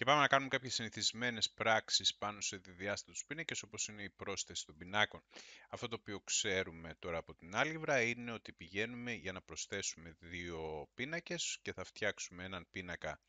Και πάμε να κάνουμε κάποιες συνηθισμένες πράξεις πάνω σε του πίνακες, όπως είναι η πρόσθεση των πινάκων. Αυτό το οποίο ξέρουμε τώρα από την βρα είναι ότι πηγαίνουμε για να προσθέσουμε δύο πίνακες και θα φτιάξουμε έναν πίνακα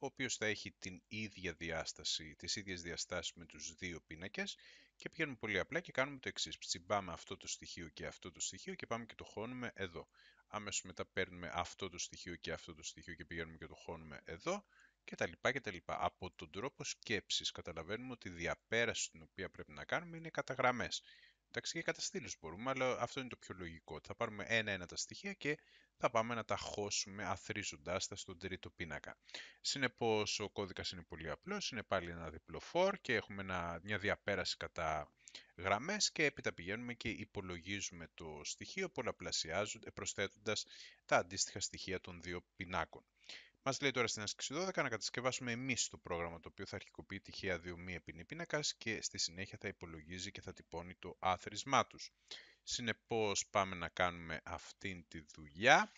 ο οποίος θα έχει την ίδια διάσταση, τις ίδιες διαστάσεις με τους δύο πίνακες και πηγαίνουμε πολύ απλά και κάνουμε το εξής. Τσιμπάμε αυτό το στοιχείο και αυτό το στοιχείο και πάμε και το χώνουμε εδώ αμέσως μετά παίρνουμε αυτό το στοιχείο και αυτό το στοιχείο και πηγαίνουμε και το χώνουμε εδώ και τα λοιπά και τα λοιπά. Από τον τρόπο σκέψης καταλαβαίνουμε ότι η διαπέραση την οποία πρέπει να κάνουμε είναι κατά γραμμές. Εντάξει και κατά μπορούμε, αλλά αυτό είναι το πιο λογικό. Θα πάρουμε ένα-ένα τα στοιχεία και θα πάμε να τα χώσουμε αθρίζοντάς τα στον τρίτο πίνακα. Συνεπώς ο κώδικας είναι πολύ απλός, είναι πάλι ένα διπλό for και έχουμε ένα, μια διαπέραση κατά γραμμές και έπειτα πηγαίνουμε και υπολογίζουμε το στοιχείο ε, προσθέτοντας τα αντίστοιχα στοιχεία των δύο πινάκων. Μας λέει τώρα στην άσκηση 12 να κατασκευάσουμε εμείς το πρόγραμμα το οποίο θα αρχικοποιεί τυχαία δύο μία πίνη πίνακας και στη συνέχεια θα υπολογίζει και θα τυπώνει το άθροισμά τους. Συνεπώς πάμε να κάνουμε αυτή τη δουλειά.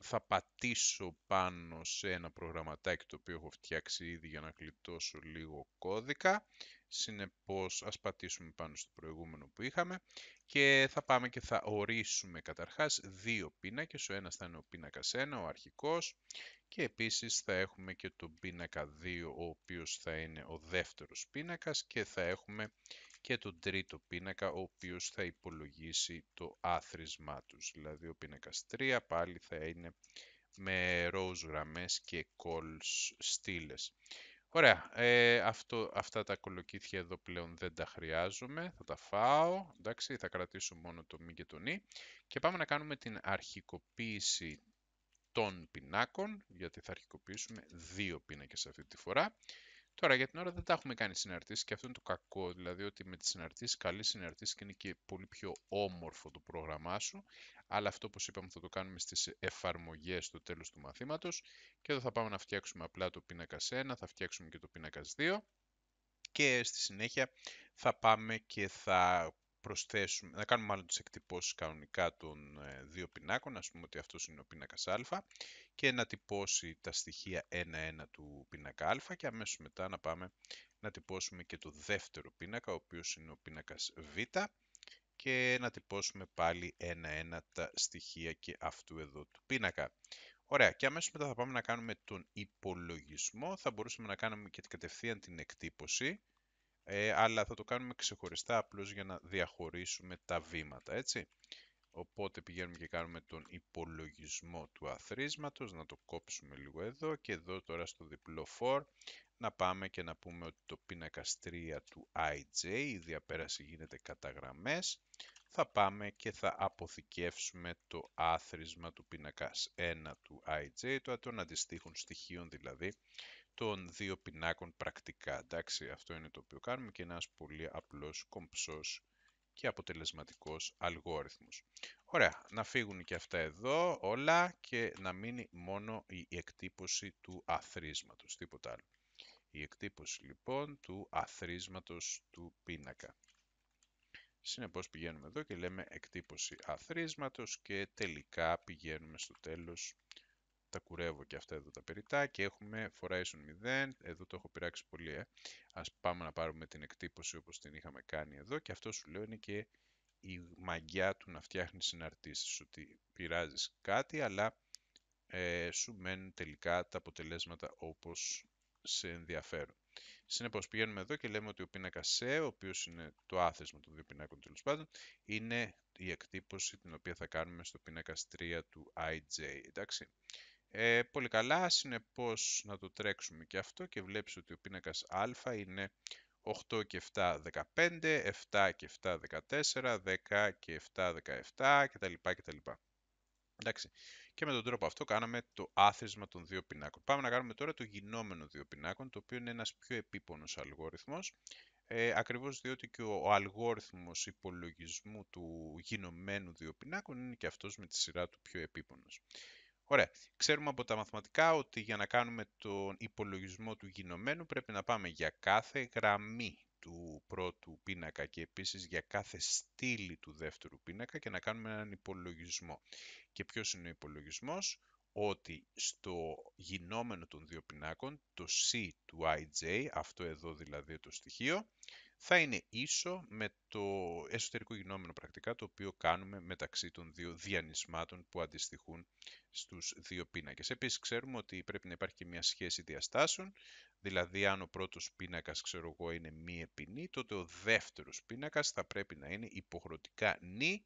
Θα πατήσω πάνω σε ένα προγραμματάκι το οποίο έχω φτιάξει ήδη για να γλιτώσω λίγο κώδικα. Συνεπώς ας πατήσουμε πάνω στο προηγούμενο που είχαμε και θα πάμε και θα ορίσουμε καταρχάς δύο πίνακες. Ο ένας θα είναι ο πίνακας 1, ο αρχικός και επίσης θα έχουμε και τον πίνακα 2 ο οποίος θα είναι ο δεύτερος πίνακας και θα έχουμε και τον τρίτο πίνακα ο οποίος θα υπολογίσει το άθροισμά τους. Δηλαδή ο πίνακας 3 πάλι θα είναι με ροζ γραμμές και calls στήλες. Ωραία. Ε, αυτό, αυτά τα κολοκύθια εδώ πλέον δεν τα χρειάζομαι. Θα τα φάω. Εντάξει, θα κρατήσω μόνο το μη και το νη. Και πάμε να κάνουμε την αρχικοποίηση των πινάκων, γιατί θα αρχικοποιήσουμε δύο πίνακες αυτή τη φορά. Τώρα για την ώρα δεν τα έχουμε κάνει συναρτήσεις και αυτό είναι το κακό. Δηλαδή ότι με τις συναρτήσεις, καλή συναρτήσεις και είναι και πολύ πιο όμορφο το πρόγραμμά σου. Αλλά αυτό όπως είπαμε θα το κάνουμε στις εφαρμογές στο τέλος του μαθήματος. Και εδώ θα πάμε να φτιάξουμε απλά το πίνακα 1, θα φτιάξουμε και το πίνακα 2. Και στη συνέχεια θα πάμε και θα προσθέσουμε, να κάνουμε μάλλον τις εκτυπώσεις κανονικά των ε, δύο πινάκων, ας πούμε ότι αυτός είναι ο πίνακας α και να τυπώσει τα στοιχεία 1-1 του πίνακα α και αμέσως μετά να πάμε να τυπώσουμε και το δεύτερο πίνακα, ο οποίος είναι ο πίνακας β και να τυπώσουμε πάλι 1-1 τα στοιχεία και αυτού εδώ του πίνακα. Ωραία, και αμέσως μετά θα πάμε να κάνουμε τον υπολογισμό. Θα μπορούσαμε να κάνουμε και κατευθείαν την εκτύπωση ε, αλλά θα το κάνουμε ξεχωριστά απλώς για να διαχωρίσουμε τα βήματα, έτσι. Οπότε πηγαίνουμε και κάνουμε τον υπολογισμό του αθρίσματος, να το κόψουμε λίγο εδώ και εδώ τώρα στο διπλό for να πάμε και να πούμε ότι το πίνακα 3 του IJ, η διαπέραση γίνεται κατά γραμμές, θα πάμε και θα αποθηκεύσουμε το άθροισμα του πινακάς 1 του IJ, το των αντιστοίχων στοιχείων δηλαδή των δύο πινάκων πρακτικά. Εντάξει, αυτό είναι το οποίο κάνουμε και ένας πολύ απλός κομψός και αποτελεσματικός αλγόριθμος. Ωραία, να φύγουν και αυτά εδώ όλα και να μείνει μόνο η εκτύπωση του αθροίσματος, τίποτα άλλο. Η εκτύπωση λοιπόν του αθροίσματος του πίνακα. Συνεπώς πηγαίνουμε εδώ και λέμε εκτύπωση αθροίσματος και τελικά πηγαίνουμε στο τέλος. Τα κουρεύω και αυτά εδώ τα περιτά και έχουμε ίσον 0. Εδώ το έχω πειράξει πολύ. Ε. Ας πάμε να πάρουμε την εκτύπωση όπως την είχαμε κάνει εδώ και αυτό σου λέω είναι και η μαγιά του να φτιάχνεις συναρτήσεις. Ότι πειράζεις κάτι αλλά ε, σου μένουν τελικά τα αποτελέσματα όπως σε ενδιαφέρουν. Συνεπώς, πηγαίνουμε εδώ και λέμε ότι ο πίνακας C, ο οποίος είναι το άθεσμα των δύο πινάκων τέλος πάντων, είναι η εκτύπωση την οποία θα κάνουμε στο πίνακα 3 του IJ, εντάξει. Ε, πολύ καλά, συνεπώς να το τρέξουμε και αυτό και βλέπεις ότι ο πίνακας α είναι 8 και 7, 15, 7 και 7, 14, 10 και 7, 17 κτλ. κτλ. Εντάξει και με τον τρόπο αυτό κάναμε το άθροισμα των δύο πινάκων. Πάμε να κάνουμε τώρα το γινόμενο δύο πινάκων, το οποίο είναι ένας πιο επίπονος αλγόριθμος, ε, ακριβώς διότι και ο, ο αλγόριθμος υπολογισμού του γινωμένου δύο πινάκων είναι και αυτός με τη σειρά του πιο επίπονος. Ωραία. Ξέρουμε από τα μαθηματικά ότι για να κάνουμε τον υπολογισμό του γινωμένου πρέπει να πάμε για κάθε γραμμή του πρώτου πίνακα και επίσης για κάθε στήλη του δεύτερου πίνακα και να κάνουμε έναν υπολογισμό. Και ποιος είναι ο υπολογισμός? Ότι στο γινόμενο των δύο πινάκων, το C του IJ, αυτό εδώ δηλαδή το στοιχείο, θα είναι ίσο με το εσωτερικό γινόμενο πρακτικά το οποίο κάνουμε μεταξύ των δύο διανυσμάτων που αντιστοιχούν στους δύο πίνακες. Επίσης ξέρουμε ότι πρέπει να υπάρχει και μια σχέση διαστάσεων, δηλαδή αν ο πρώτος πίνακας ξέρω εγώ, είναι μη επινή, τότε ο δεύτερος πίνακας θα πρέπει να είναι υποχρεωτικά νη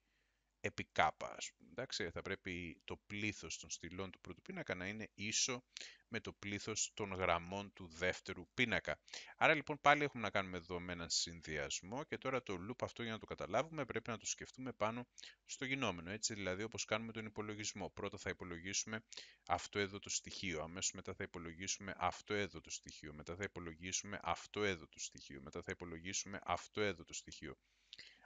επί κάπα. Εντάξει, θα πρέπει το πλήθος των στυλών του πρώτου πίνακα να είναι ίσο με το πλήθος των γραμμών του δεύτερου πίνακα. Άρα λοιπόν πάλι έχουμε να κάνουμε εδώ με έναν συνδυασμό και τώρα το loop αυτό για να το καταλάβουμε πρέπει να το σκεφτούμε πάνω στο γινόμενο. Έτσι δηλαδή όπως κάνουμε τον υπολογισμό. Πρώτα θα υπολογίσουμε αυτό εδώ το στοιχείο, αμέσως μετά θα υπολογίσουμε αυτό εδώ το στοιχείο, μετά θα υπολογίσουμε αυτό εδώ το στοιχείο, μετά θα υπολογίσουμε αυτό εδώ το στοιχείο.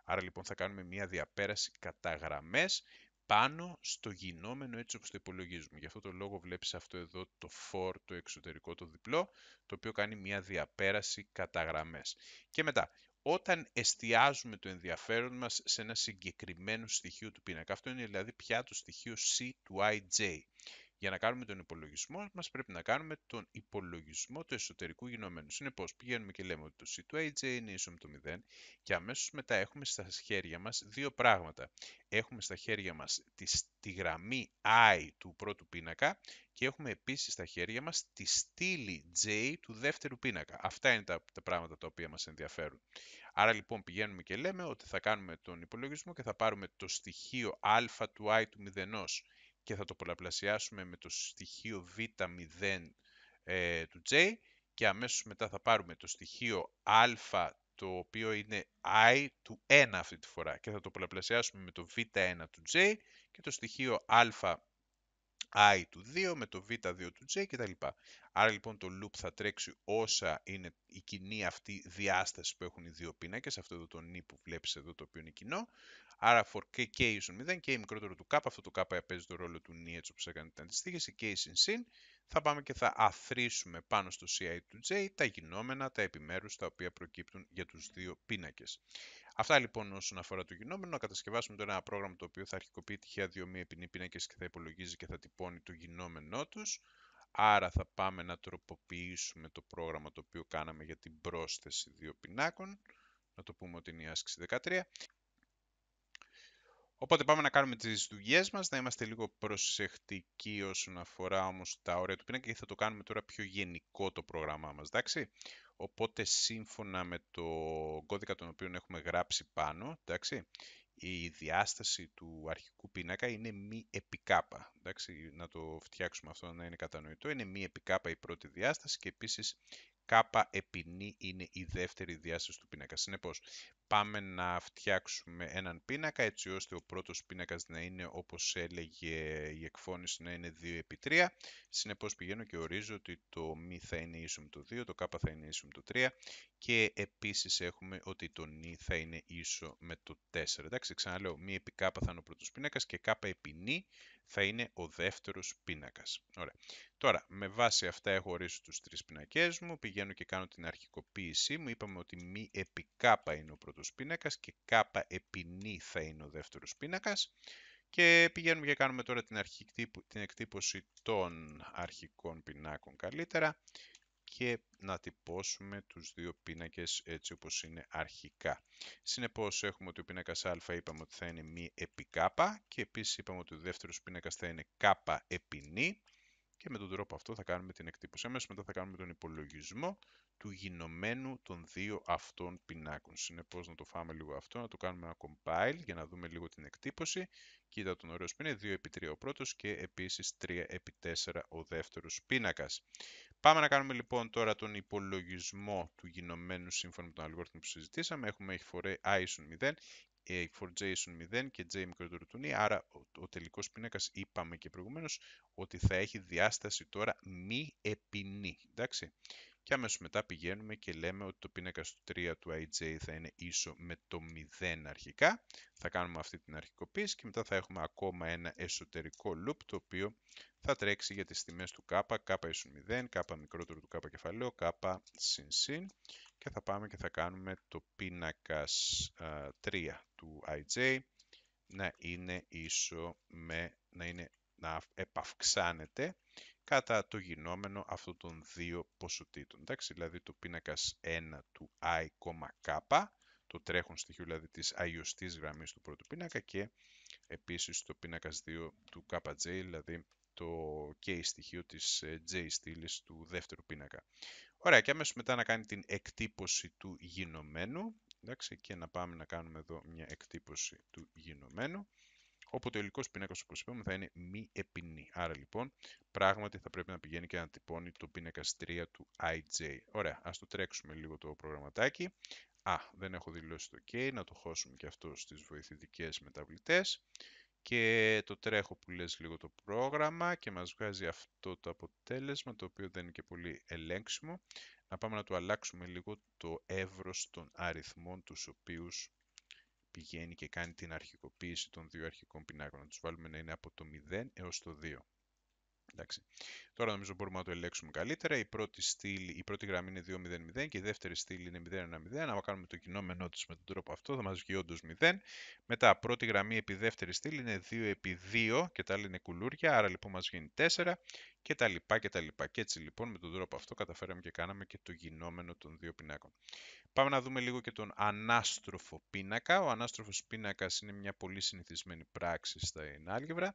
Άρα λοιπόν θα κάνουμε μια διαπέραση κατά γραμμές πάνω στο γινόμενο έτσι όπως το υπολογίζουμε. Γι' αυτό το λόγο βλέπεις αυτό εδώ το for το εξωτερικό το διπλό, το οποίο κάνει μια διαπέραση κατά γραμμές. Και μετά, όταν εστιάζουμε το ενδιαφέρον μας σε ένα συγκεκριμένο στοιχείο του πίνακα, αυτό είναι δηλαδή πια το στοιχείο C του IJ. Για να κάνουμε τον υπολογισμό μας πρέπει να κάνουμε τον υπολογισμό του εσωτερικού γινόμενου. Συνεπώς πηγαίνουμε και λέμε ότι το C του AJ είναι ίσο με το 0 και αμέσως μετά έχουμε στα χέρια μας δύο πράγματα. Έχουμε στα χέρια μας τη, γραμμή I του πρώτου πίνακα και έχουμε επίσης στα χέρια μας τη στήλη J του δεύτερου πίνακα. Αυτά είναι τα, τα πράγματα τα οποία μας ενδιαφέρουν. Άρα λοιπόν πηγαίνουμε και λέμε ότι θα κάνουμε τον υπολογισμό και θα πάρουμε το στοιχείο α του i του μηδενός και θα το πολλαπλασιάσουμε με το στοιχείο β0 ε, του J και αμέσως μετά θα πάρουμε το στοιχείο α το οποίο είναι i του 1 αυτή τη φορά και θα το πολλαπλασιάσουμε με το β1 του j και το στοιχείο α i του 2 με το β2 του j κτλ. Άρα λοιπόν το loop θα τρέξει όσα είναι η κοινή αυτή διάσταση που έχουν οι δύο πίνακες. αυτό εδώ το νη που βλέπεις εδώ το οποίο είναι κοινό. Άρα for k, k ίσον 0, k μικρότερο του k, αυτό το k παίζει το ρόλο του νη έτσι όπως έκανε την αντιστοίχηση, k συν συν. Θα πάμε και θα αθροίσουμε πάνω στο ci του j τα γινόμενα, τα επιμέρους τα οποία προκύπτουν για τους δύο πίνακες. Αυτά λοιπόν όσον αφορά το γινόμενο. Να κατασκευάσουμε τώρα ένα πρόγραμμα το οποίο θα αρχικοποιεί τυχαία δύο μη επινή πίνακες και θα υπολογίζει και θα τυπώνει το γινόμενό τους. Άρα θα πάμε να τροποποιήσουμε το πρόγραμμα το οποίο κάναμε για την πρόσθεση δύο πινάκων. Να το πούμε ότι είναι η άσκηση 13. Οπότε πάμε να κάνουμε τις δουλειές μας, να είμαστε λίγο προσεκτικοί όσον αφορά όμως τα όρια του πίνακα και θα το κάνουμε τώρα πιο γενικό το πρόγραμμά μας, εντάξει. Οπότε σύμφωνα με το κώδικα τον οποίο έχουμε γράψει πάνω, εντάξει, η διάσταση του αρχικού πίνακα είναι μη επικάπα. Εντάξει, να το φτιάξουμε αυτό να είναι κατανοητό. Είναι μη επικάπα η πρώτη διάσταση και επίσης κάπα επί είναι η δεύτερη διάσταση του πίνακα. Συνεπώς, πάμε να φτιάξουμε έναν πίνακα έτσι ώστε ο πρώτος πίνακας να είναι όπως έλεγε η εκφώνηση να είναι 2 επί 3. Συνεπώς πηγαίνω και ορίζω ότι το μ θα είναι ίσο με το 2, το κ θα είναι ίσο με το 3 και επίσης έχουμε ότι το ν θα είναι ίσο με το 4. Εντάξει, ξαναλέω μ επί κ θα είναι ο πρώτος πίνακας και κ επί ν θα είναι ο δεύτερος πίνακας. Ωραία. Τώρα, με βάση αυτά έχω ορίσει τους τρεις πινακές μου, πηγαίνω και κάνω την αρχικοποίησή μου, είπαμε ότι μη επί είναι ο πρώτος πίνακας και κάπα επί θα είναι ο δεύτερος πίνακας. Και πηγαίνουμε και κάνουμε τώρα την, την εκτύπωση των αρχικών πινάκων καλύτερα και να τυπώσουμε τους δύο πίνακες έτσι όπως είναι αρχικά. Συνεπώς έχουμε ότι ο πίνακας α είπαμε ότι θα είναι μη επί κάπα και επίσης είπαμε ότι ο δεύτερος πίνακας θα είναι κάπα επί νη και με τον τρόπο αυτό θα κάνουμε την εκτύπωση. Αμέσως μετά θα κάνουμε τον υπολογισμό του γινωμένου των δύο αυτών πινάκων. Συνεπώς να το φάμε λίγο αυτό, να το κάνουμε ένα compile για να δούμε λίγο την εκτύπωση. Κοίτα τον ωραίο σπίνα, 2x3 ο πρώτος και επίσης 3x4 ο δεύτερος πίνακας. Πάμε να κάνουμε λοιπόν τώρα τον υπολογισμό του γινωμένου σύμφωνα με τον αλγόριθμο που συζητήσαμε. Έχουμε έχει φορέ i 0 for 4 j 0 και J μικρό του άρα ο, τελικό τελικός πίνακας είπαμε και προηγουμένως ότι θα έχει διάσταση τώρα μη επινή, εντάξει και αμέσως μετά πηγαίνουμε και λέμε ότι το πίνακα του 3 του ij θα είναι ίσο με το 0 αρχικά. Θα κάνουμε αυτή την αρχικοποίηση και μετά θα έχουμε ακόμα ένα εσωτερικό loop το οποίο θα τρέξει για τις τιμές του k, k ίσον 0, k μικρότερο του k κεφαλαίου, k συν συν και θα πάμε και θα κάνουμε το πίνακας 3 του ij να είναι ίσο με, να, είναι, να επαυξάνεται κατά το γινόμενο αυτών των δύο ποσοτήτων. Εντάξει, δηλαδή το πίνακας 1 του i,k, το τρέχον στοιχείο δηλαδή της αϊωστής γραμμής του πρώτου πίνακα και επίσης το πίνακας 2 του kj, δηλαδή το k στοιχείο της ε, j στήλης του δεύτερου πίνακα. Ωραία, και αμέσως μετά να κάνει την εκτύπωση του γινωμένου. Εντάξει, και να πάμε να κάνουμε εδώ μια εκτύπωση του γινωμένου. Οπότε ο υλικός πίνακας, όπως είπαμε, θα είναι μη επινή. Άρα λοιπόν, πράγματι θα πρέπει να πηγαίνει και να τυπώνει το πίνακα 3 του IJ. Ωραία, ας το τρέξουμε λίγο το προγραμματάκι. Α, δεν έχω δηλώσει το OK, να το χώσουμε και αυτό στις βοηθητικές μεταβλητές και το τρέχω που λες λίγο το πρόγραμμα και μας βγάζει αυτό το αποτέλεσμα το οποίο δεν είναι και πολύ ελέγξιμο. Να πάμε να το αλλάξουμε λίγο το εύρος των αριθμών τους οποίους πηγαίνει και κάνει την αρχικοποίηση των δύο αρχικών πινάκων. Να τους βάλουμε να είναι από το 0 έως το 2. Εντάξει. Τώρα νομίζω μπορούμε να το ελέγξουμε καλύτερα. Η πρώτη, στήλη, η πρώτη γραμμή είναι 2-0-0 και η δεύτερη στήλη είναι 0-1-0. Αν κάνουμε το κοινόμενό της με τον τρόπο αυτό θα μας βγει όντως 0. Μετά πρώτη γραμμή επί δεύτερη στήλη είναι 2 επί 2 και τα άλλα είναι κουλούρια, άρα λοιπόν μας βγαίνει 4 και τα λοιπά και τα λοιπά. Και έτσι λοιπόν με τον τρόπο αυτό καταφέραμε και κάναμε και το γινόμενο των δύο πινάκων. Πάμε να δούμε λίγο και τον ανάστροφο πίνακα. Ο ανάστροφος πίνακας είναι μια πολύ συνηθισμένη πράξη στα ενάλγευρα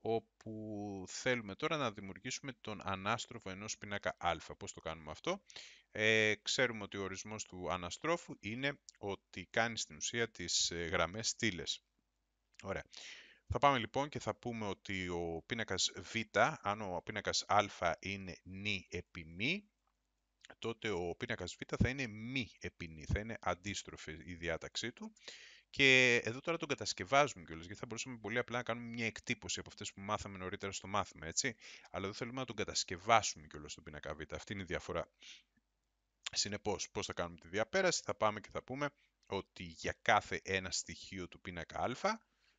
όπου θέλουμε τώρα να δημιουργήσουμε τον ανάστροφο ενός πίνακα α. Πώς το κάνουμε αυτό. Ε, ξέρουμε ότι ο ορισμός του αναστρόφου είναι ότι κάνει στην ουσία τις ε, γραμμές στήλες. Ωραία. Θα πάμε λοιπόν και θα πούμε ότι ο πίνακας β, αν ο πίνακας α είναι νη επί μη, τότε ο πίνακας β θα είναι μη επί νη, θα είναι αντίστροφη η διάταξή του και εδώ τώρα τον κατασκευάζουμε κιόλας, γιατί θα μπορούσαμε πολύ απλά να κάνουμε μια εκτύπωση από αυτές που μάθαμε νωρίτερα στο μάθημα, έτσι. Αλλά εδώ θέλουμε να τον κατασκευάσουμε κιόλας στον πίνακα Β. Αυτή είναι η διαφορά. Συνεπώς, πώς θα κάνουμε τη διαπέραση, θα πάμε και θα πούμε ότι για κάθε ένα στοιχείο του πίνακα Α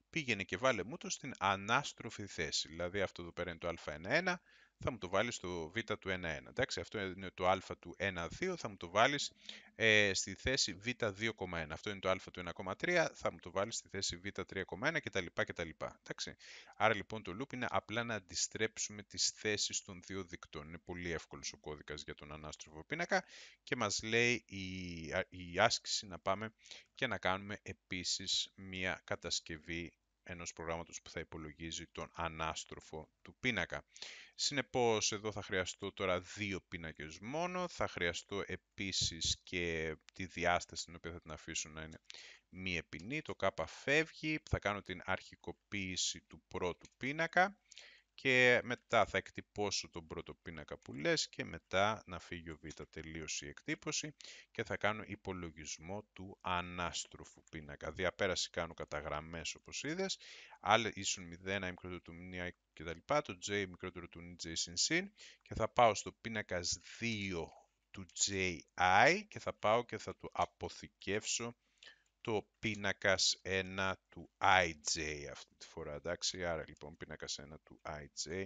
πήγαινε και βάλε μου το στην ανάστροφη θέση. Δηλαδή αυτό εδώ πέρα είναι το Α11, θα μου το βάλεις στο β του 1,1. Εντάξει, αυτό είναι το α του 1,2, θα μου το βάλεις ε, στη θέση β2,1. Αυτό είναι το α του 1,3, θα μου το βάλεις στη θέση β3,1 κτλ. κτλ. Εντάξει. Άρα λοιπόν το loop είναι απλά να αντιστρέψουμε τις θέσεις των δύο δικτών. Είναι πολύ εύκολος ο κώδικας για τον ανάστροφο πίνακα και μας λέει η, η άσκηση να πάμε και να κάνουμε επίσης μια κατασκευή ενός προγράμματος που θα υπολογίζει τον ανάστροφο του πίνακα. Συνεπώς εδώ θα χρειαστώ τώρα δύο πίνακες μόνο, θα χρειαστώ επίσης και τη διάσταση την οποία θα την αφήσω να είναι μη επινή, το κάπα φεύγει, θα κάνω την αρχικοποίηση του πρώτου πίνακα και μετά θα εκτυπώσω τον πρώτο πίνακα που λες και μετά να φύγει ο β, τελείωσε η εκτύπωση και θα κάνω υπολογισμό του ανάστροφου πίνακα. Διαπέραση κάνω κατά όπως είδες, άλλε ίσουν 0, μικρότερο του μνήμα κτλ, το j μικρότερο του j συν συν και θα πάω στο πίνακα 2 του ji και θα πάω και θα του αποθηκεύσω το πίνακας 1 του IJ αυτή τη φορά, εντάξει. Άρα λοιπόν πίνακας 1 του IJ.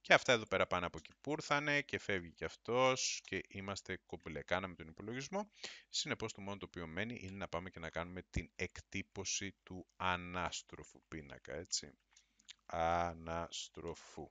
Και αυτά εδώ πέρα πάνω από εκεί που ήρθανε και φεύγει και αυτός και είμαστε κομπλε. Κάναμε τον υπολογισμό. Συνεπώς το μόνο το οποίο μένει είναι να πάμε και να κάνουμε την εκτύπωση του ανάστροφου πίνακα, έτσι. Αναστροφού.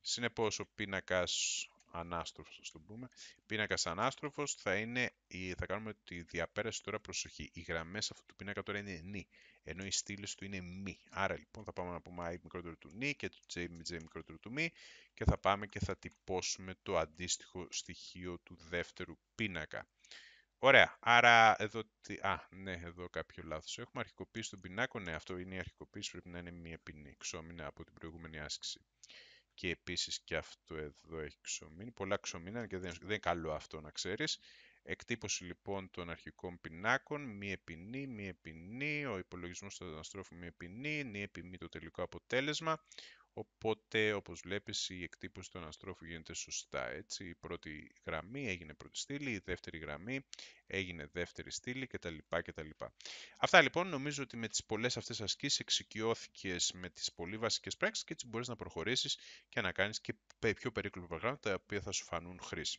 Συνεπώς ο πίνακας ανάστροφος, ας το πούμε. Πίνακας ανάστροφος θα είναι, θα κάνουμε τη διαπέραση τώρα προσοχή. Οι γραμμές αυτού του πίνακα τώρα είναι νη, ενώ οι στήλες του είναι μη. Άρα λοιπόν θα πάμε να πούμε i μικρότερο του νη και το j, j μικρότερο του μη και θα πάμε και θα τυπώσουμε το αντίστοιχο στοιχείο του δεύτερου πίνακα. Ωραία, άρα εδώ, τι. α, ναι, εδώ κάποιο λάθος. Έχουμε αρχικοποίηση των πινάκων, ναι, αυτό είναι η αρχικοποίηση, πρέπει να είναι μία πινή, από την προηγούμενη άσκηση και επίσης και αυτό εδώ έχει ξομείνει. Πολλά ξομείναν και δεν, δεν είναι καλό αυτό να ξέρεις. Εκτύπωση λοιπόν των αρχικών πινάκων, μη επινή, μη επινή, ο υπολογισμός του αναστρόφου μη επινή, νη επινή το τελικό αποτέλεσμα, Οπότε, όπως βλέπεις, η εκτύπωση των αναστρόφου γίνεται σωστά, έτσι. Η πρώτη γραμμή έγινε πρώτη στήλη, η δεύτερη γραμμή έγινε δεύτερη στήλη κτλ. κτλ. Αυτά λοιπόν, νομίζω ότι με τις πολλές αυτές ασκήσεις εξοικειώθηκες με τις πολύ βασικές πράξεις και έτσι μπορείς να προχωρήσεις και να κάνεις και πιο περίπλοκα πράγματα τα οποία θα σου φανούν χρήσιμα.